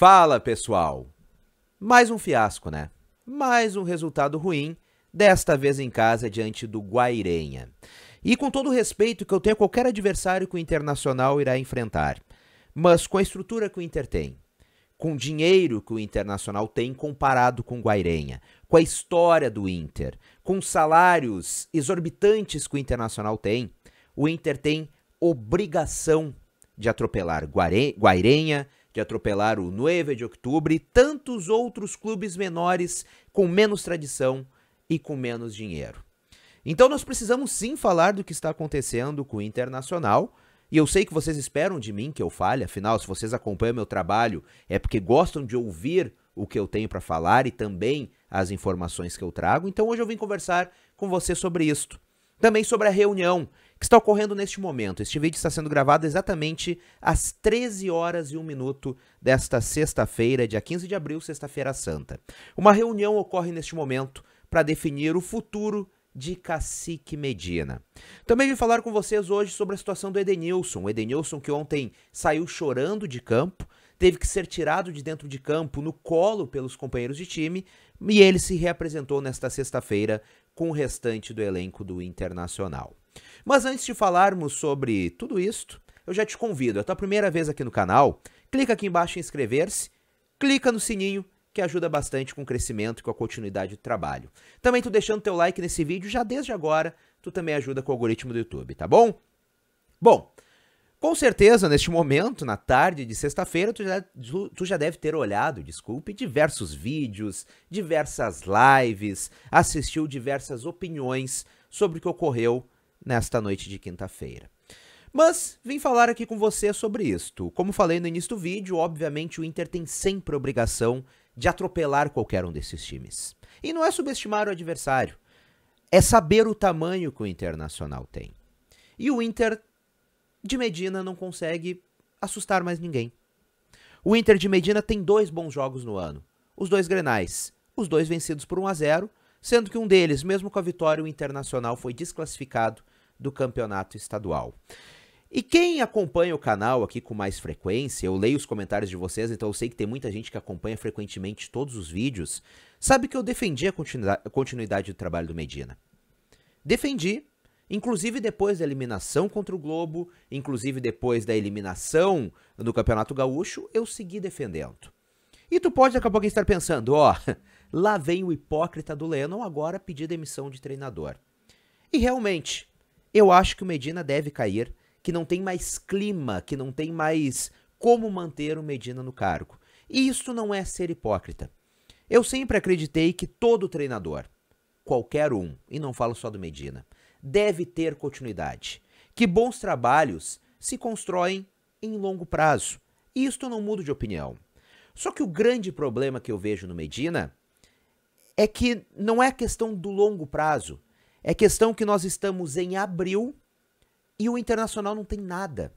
Fala, pessoal! Mais um fiasco, né? Mais um resultado ruim, desta vez em casa diante do Guairenha. E com todo o respeito que eu tenho a qualquer adversário que o Internacional irá enfrentar, mas com a estrutura que o Inter tem, com o dinheiro que o Internacional tem comparado com o Guairenha, com a história do Inter, com salários exorbitantes que o Internacional tem, o Inter tem obrigação de atropelar Guairenha, de atropelar o 9 de outubro e tantos outros clubes menores com menos tradição e com menos dinheiro. Então nós precisamos sim falar do que está acontecendo com o Internacional. E eu sei que vocês esperam de mim que eu fale, afinal, se vocês acompanham meu trabalho, é porque gostam de ouvir o que eu tenho para falar e também as informações que eu trago. Então hoje eu vim conversar com você sobre isto. Também sobre a reunião que está ocorrendo neste momento. Este vídeo está sendo gravado exatamente às 13 horas e 1 minuto desta sexta-feira, dia 15 de abril, sexta-feira santa. Uma reunião ocorre neste momento para definir o futuro de Cacique Medina. Também vim falar com vocês hoje sobre a situação do Edenilson. O Edenilson que ontem saiu chorando de campo, teve que ser tirado de dentro de campo no colo pelos companheiros de time e ele se reapresentou nesta sexta-feira com o restante do elenco do Internacional. Mas antes de falarmos sobre tudo isto, eu já te convido, é a tua primeira vez aqui no canal, clica aqui embaixo em inscrever-se, clica no sininho que ajuda bastante com o crescimento e com a continuidade do trabalho. Também tu deixando teu like nesse vídeo, já desde agora, tu também ajuda com o algoritmo do YouTube, tá bom? Bom, com certeza, neste momento, na tarde de sexta-feira, tu já, tu já deve ter olhado, desculpe, diversos vídeos, diversas lives, assistiu diversas opiniões sobre o que ocorreu nesta noite de quinta-feira. Mas vim falar aqui com você sobre isto. Como falei no início do vídeo, obviamente o Inter tem sempre obrigação de atropelar qualquer um desses times. E não é subestimar o adversário, é saber o tamanho que o Internacional tem. E o Inter de Medina não consegue assustar mais ninguém. O Inter de Medina tem dois bons jogos no ano, os dois grenais, os dois vencidos por 1 a 0, sendo que um deles, mesmo com a vitória, o Internacional foi desclassificado do campeonato estadual. E quem acompanha o canal aqui com mais frequência, eu leio os comentários de vocês, então eu sei que tem muita gente que acompanha frequentemente todos os vídeos, sabe que eu defendi a continuidade do trabalho do Medina. Defendi, inclusive depois da eliminação contra o Globo, inclusive depois da eliminação do Campeonato Gaúcho, eu segui defendendo. E tu pode daqui a pouco estar pensando, ó, lá vem o hipócrita do Lennon agora pedir demissão de treinador. E realmente, eu acho que o Medina deve cair, que não tem mais clima, que não tem mais como manter o Medina no cargo. E isso não é ser hipócrita. Eu sempre acreditei que todo treinador, qualquer um, e não falo só do Medina, deve ter continuidade. Que bons trabalhos se constroem em longo prazo. E isto não mudo de opinião. Só que o grande problema que eu vejo no Medina é que não é questão do longo prazo, é questão que nós estamos em abril e o Internacional não tem nada.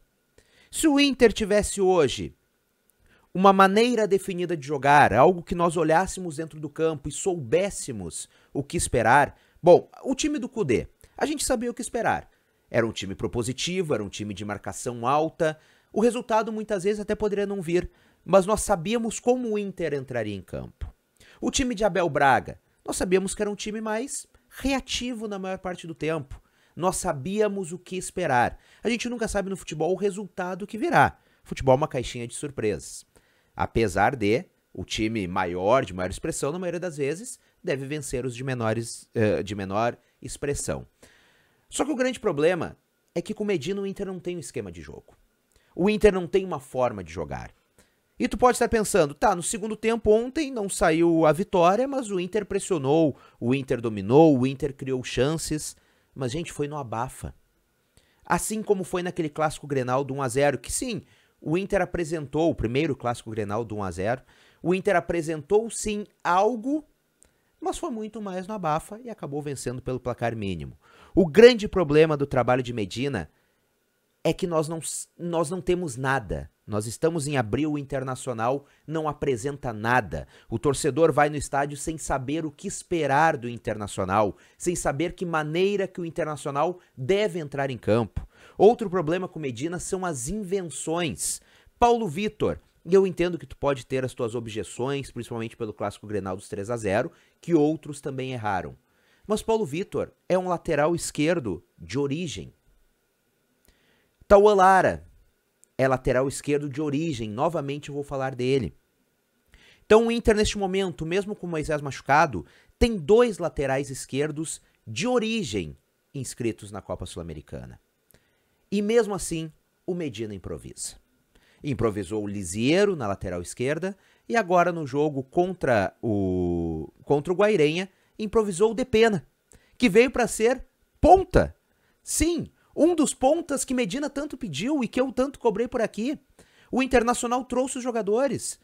Se o Inter tivesse hoje uma maneira definida de jogar, algo que nós olhássemos dentro do campo e soubéssemos o que esperar. Bom, o time do Cudê, a gente sabia o que esperar. Era um time propositivo, era um time de marcação alta. O resultado muitas vezes até poderia não vir, mas nós sabíamos como o Inter entraria em campo. O time de Abel Braga, nós sabíamos que era um time mais reativo na maior parte do tempo. Nós sabíamos o que esperar. A gente nunca sabe no futebol o resultado que virá. Futebol é uma caixinha de surpresas. Apesar de o time maior, de maior expressão, na maioria das vezes, deve vencer os de, menores, eh, de menor expressão. Só que o grande problema é que com o Medina o Inter não tem um esquema de jogo. O Inter não tem uma forma de jogar. E tu pode estar pensando, tá, no segundo tempo ontem não saiu a vitória, mas o Inter pressionou, o Inter dominou, o Inter criou chances, mas gente, foi no abafa. Assim como foi naquele clássico Grenal do 1 a 0, que sim, o Inter apresentou o primeiro clássico Grenal do 1 a 0. O Inter apresentou sim algo, mas foi muito mais no abafa e acabou vencendo pelo placar mínimo. O grande problema do trabalho de Medina é que nós não, nós não temos nada. Nós estamos em abril, o Internacional não apresenta nada. O torcedor vai no estádio sem saber o que esperar do Internacional, sem saber que maneira que o Internacional deve entrar em campo. Outro problema com Medina são as invenções. Paulo Vitor, e eu entendo que tu pode ter as tuas objeções, principalmente pelo clássico Grenal dos 3 a 0, que outros também erraram. Mas Paulo Vitor é um lateral esquerdo de origem. Alara é lateral esquerdo de origem, novamente eu vou falar dele. Então o Inter neste momento, mesmo com o Moisés machucado, tem dois laterais esquerdos de origem inscritos na Copa Sul-Americana. E mesmo assim, o Medina improvisa. Improvisou o Lisiero na lateral esquerda e agora no jogo contra o contra o Guairenha improvisou o Depena, que veio para ser ponta. Sim, um dos pontas que Medina tanto pediu e que eu tanto cobrei por aqui. O Internacional trouxe os jogadores.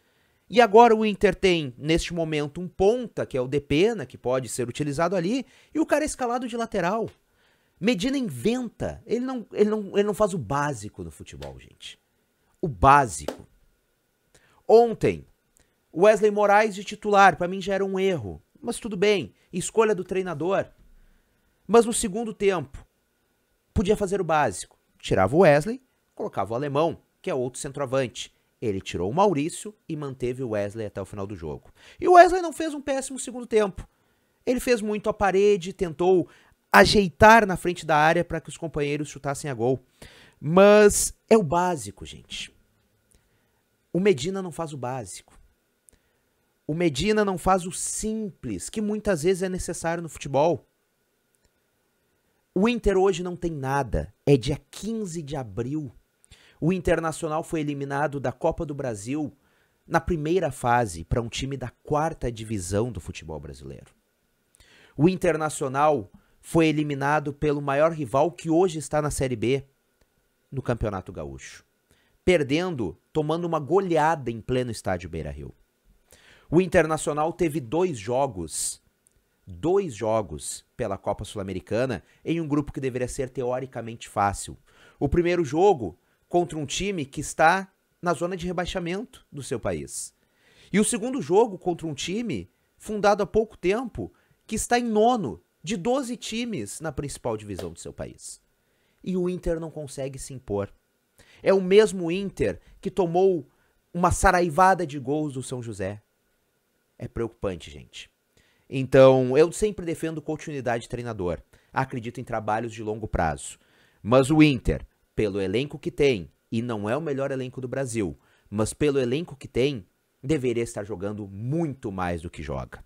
E agora o Inter tem, neste momento, um ponta, que é o Depena, que pode ser utilizado ali, e o cara é escalado de lateral. Medina inventa. Ele não, ele não, ele não faz o básico no futebol, gente. O básico. Ontem, Wesley Moraes de titular, para mim já era um erro. Mas tudo bem, escolha do treinador. Mas no segundo tempo, podia fazer o básico. Tirava o Wesley, colocava o alemão, que é outro centroavante. Ele tirou o Maurício e manteve o Wesley até o final do jogo. E o Wesley não fez um péssimo segundo tempo. Ele fez muito a parede, tentou ajeitar na frente da área para que os companheiros chutassem a gol. Mas é o básico, gente. O Medina não faz o básico. O Medina não faz o simples, que muitas vezes é necessário no futebol. O Inter hoje não tem nada. É dia 15 de abril. O Internacional foi eliminado da Copa do Brasil na primeira fase para um time da quarta divisão do futebol brasileiro. O Internacional foi eliminado pelo maior rival que hoje está na Série B no Campeonato Gaúcho, perdendo, tomando uma goleada em pleno estádio Beira-Rio. O Internacional teve dois jogos dois jogos pela Copa Sul-Americana em um grupo que deveria ser teoricamente fácil. O primeiro jogo contra um time que está na zona de rebaixamento do seu país. E o segundo jogo contra um time fundado há pouco tempo que está em nono de 12 times na principal divisão do seu país. E o Inter não consegue se impor. É o mesmo Inter que tomou uma saraivada de gols do São José. É preocupante, gente. Então, eu sempre defendo continuidade de treinador. Acredito em trabalhos de longo prazo. Mas o Inter, pelo elenco que tem, e não é o melhor elenco do Brasil, mas pelo elenco que tem, deveria estar jogando muito mais do que joga.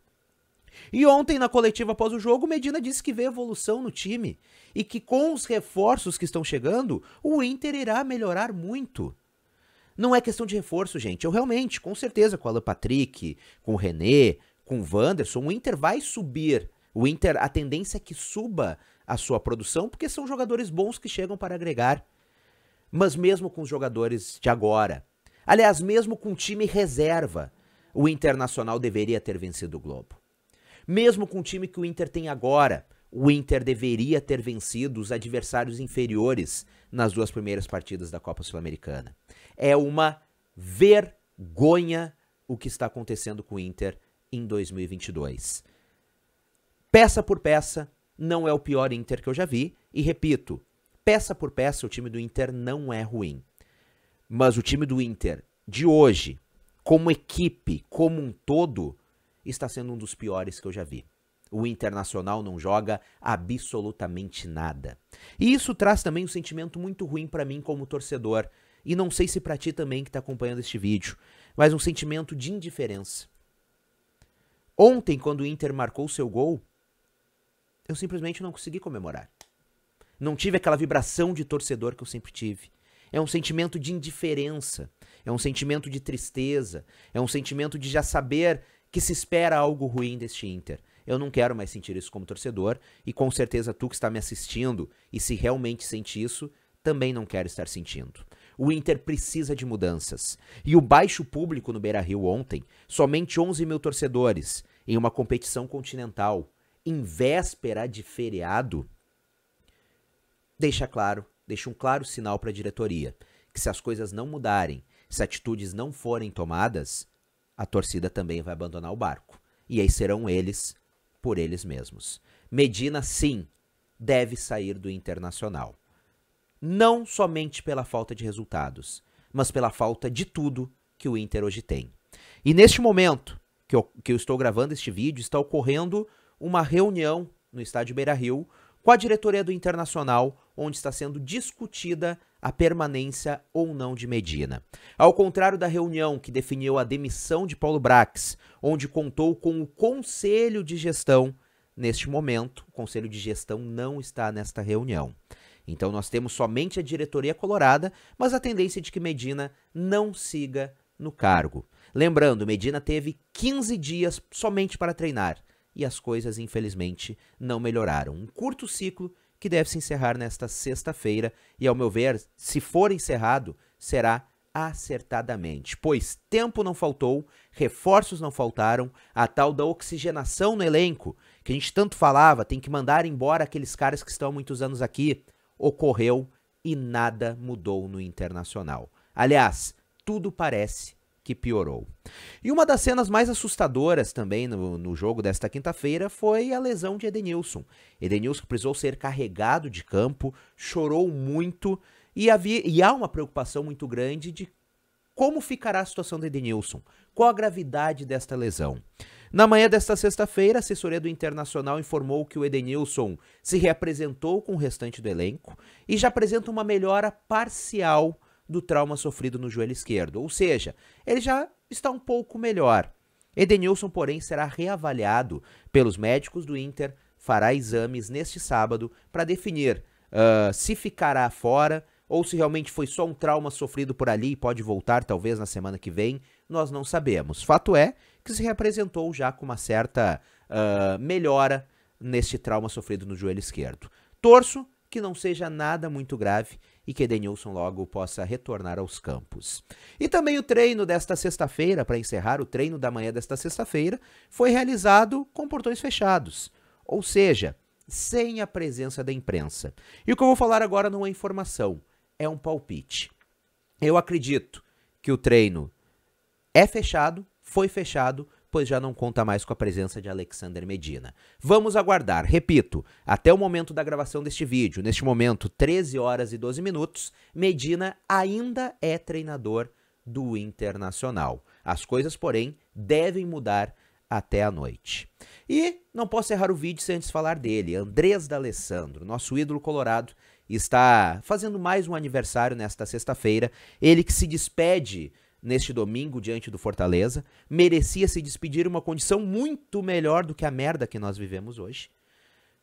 E ontem, na coletiva após o jogo, Medina disse que vê evolução no time e que com os reforços que estão chegando, o Inter irá melhorar muito. Não é questão de reforço, gente. Eu realmente, com certeza, com o Alan Patrick, com o René, com o Wanderson, o Inter vai subir. O Inter, a tendência é que suba a sua produção, porque são jogadores bons que chegam para agregar. Mas mesmo com os jogadores de agora, aliás, mesmo com o time reserva, o Internacional deveria ter vencido o Globo. Mesmo com o time que o Inter tem agora, o Inter deveria ter vencido os adversários inferiores nas duas primeiras partidas da Copa Sul-Americana. É uma vergonha o que está acontecendo com o Inter em 2022. Peça por peça, não é o pior Inter que eu já vi, e repito, peça por peça, o time do Inter não é ruim. Mas o time do Inter de hoje, como equipe, como um todo, está sendo um dos piores que eu já vi. O Internacional não joga absolutamente nada. E isso traz também um sentimento muito ruim para mim como torcedor, e não sei se para ti também que está acompanhando este vídeo, mas um sentimento de indiferença. Ontem, quando o Inter marcou seu gol, eu simplesmente não consegui comemorar. Não tive aquela vibração de torcedor que eu sempre tive. É um sentimento de indiferença, é um sentimento de tristeza, é um sentimento de já saber que se espera algo ruim deste Inter. Eu não quero mais sentir isso como torcedor e com certeza tu que está me assistindo e se realmente sente isso, também não quero estar sentindo. O Inter precisa de mudanças. E o baixo público no Beira Rio ontem, somente 11 mil torcedores, em uma competição continental, em véspera de feriado, deixa claro, deixa um claro sinal para a diretoria que se as coisas não mudarem, se atitudes não forem tomadas, a torcida também vai abandonar o barco. E aí serão eles por eles mesmos. Medina, sim, deve sair do internacional não somente pela falta de resultados, mas pela falta de tudo que o Inter hoje tem. E neste momento que eu, que eu estou gravando este vídeo, está ocorrendo uma reunião no estádio Beira Rio com a diretoria do Internacional, onde está sendo discutida a permanência ou não de Medina. Ao contrário da reunião que definiu a demissão de Paulo Brax, onde contou com o conselho de gestão, neste momento, o conselho de gestão não está nesta reunião. Então nós temos somente a diretoria colorada, mas a tendência é de que Medina não siga no cargo. Lembrando, Medina teve 15 dias somente para treinar e as coisas infelizmente não melhoraram. Um curto ciclo que deve se encerrar nesta sexta-feira e, ao meu ver, se for encerrado, será acertadamente, pois tempo não faltou, reforços não faltaram, a tal da oxigenação no elenco, que a gente tanto falava, tem que mandar embora aqueles caras que estão há muitos anos aqui, ocorreu e nada mudou no internacional. Aliás, tudo parece que piorou. E uma das cenas mais assustadoras também no, no jogo desta quinta-feira foi a lesão de Edenilson. Edenilson precisou ser carregado de campo, chorou muito e, havia, e há uma preocupação muito grande de como ficará a situação do Edenilson, qual a gravidade desta lesão. Na manhã desta sexta-feira, a assessoria do Internacional informou que o Edenilson se reapresentou com o restante do elenco e já apresenta uma melhora parcial do trauma sofrido no joelho esquerdo, ou seja, ele já está um pouco melhor. Edenilson, porém, será reavaliado pelos médicos do Inter, fará exames neste sábado para definir uh, se ficará fora ou se realmente foi só um trauma sofrido por ali e pode voltar talvez na semana que vem, nós não sabemos. Fato é que se representou já com uma certa uh, melhora neste trauma sofrido no joelho esquerdo. Torço que não seja nada muito grave e que Edenilson logo possa retornar aos campos. E também o treino desta sexta-feira, para encerrar, o treino da manhã desta sexta-feira foi realizado com portões fechados, ou seja, sem a presença da imprensa. E o que eu vou falar agora não é informação, é um palpite. Eu acredito que o treino é fechado, foi fechado, pois já não conta mais com a presença de Alexander Medina. Vamos aguardar, repito, até o momento da gravação deste vídeo, neste momento, 13 horas e 12 minutos, Medina ainda é treinador do Internacional. As coisas, porém, devem mudar até a noite. E não posso errar o vídeo sem antes falar dele, Andrés D'Alessandro, nosso ídolo colorado, está fazendo mais um aniversário nesta sexta-feira. Ele que se despede neste domingo diante do Fortaleza, merecia se despedir uma condição muito melhor do que a merda que nós vivemos hoje.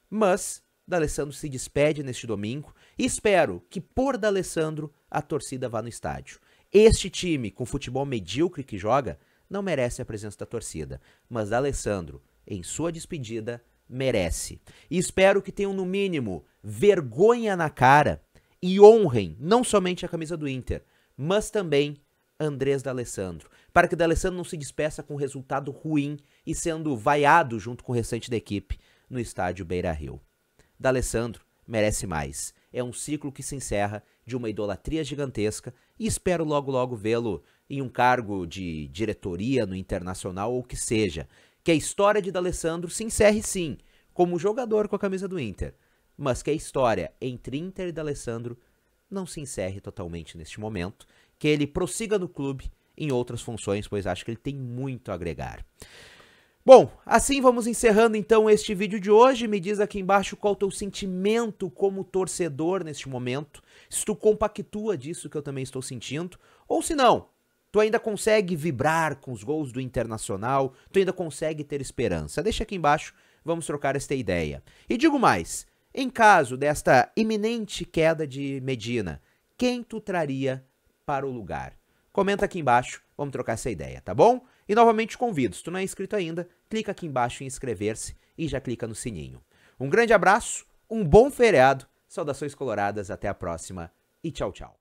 Mas D'Alessandro se despede neste domingo e espero que por D'Alessandro a torcida vá no estádio. Este time, com futebol medíocre que joga, não merece a presença da torcida, mas D'Alessandro, em sua despedida, merece. E espero que tenham, no mínimo, vergonha na cara e honrem não somente a camisa do Inter, mas também Andrés D'Alessandro, para que D'Alessandro não se despeça com resultado ruim e sendo vaiado junto com o restante da equipe no estádio Beira-Rio. D'Alessandro merece mais. É um ciclo que se encerra de uma idolatria gigantesca e espero logo logo vê-lo em um cargo de diretoria no Internacional ou que seja, que a história de D'Alessandro se encerre sim, como jogador com a camisa do Inter, mas que a história entre Inter e D'Alessandro não se encerre totalmente neste momento, que ele prossiga no clube em outras funções, pois acho que ele tem muito a agregar. Bom, assim vamos encerrando então este vídeo de hoje. Me diz aqui embaixo qual o teu sentimento como torcedor neste momento, se tu compactua disso que eu também estou sentindo, ou se não, Tu ainda consegue vibrar com os gols do Internacional, tu ainda consegue ter esperança. Deixa aqui embaixo, vamos trocar esta ideia. E digo mais, em caso desta iminente queda de Medina, quem tu traria para o lugar? Comenta aqui embaixo, vamos trocar essa ideia, tá bom? E novamente convido, se tu não é inscrito ainda, clica aqui embaixo em inscrever-se e já clica no sininho. Um grande abraço, um bom feriado, saudações coloradas, até a próxima e tchau, tchau.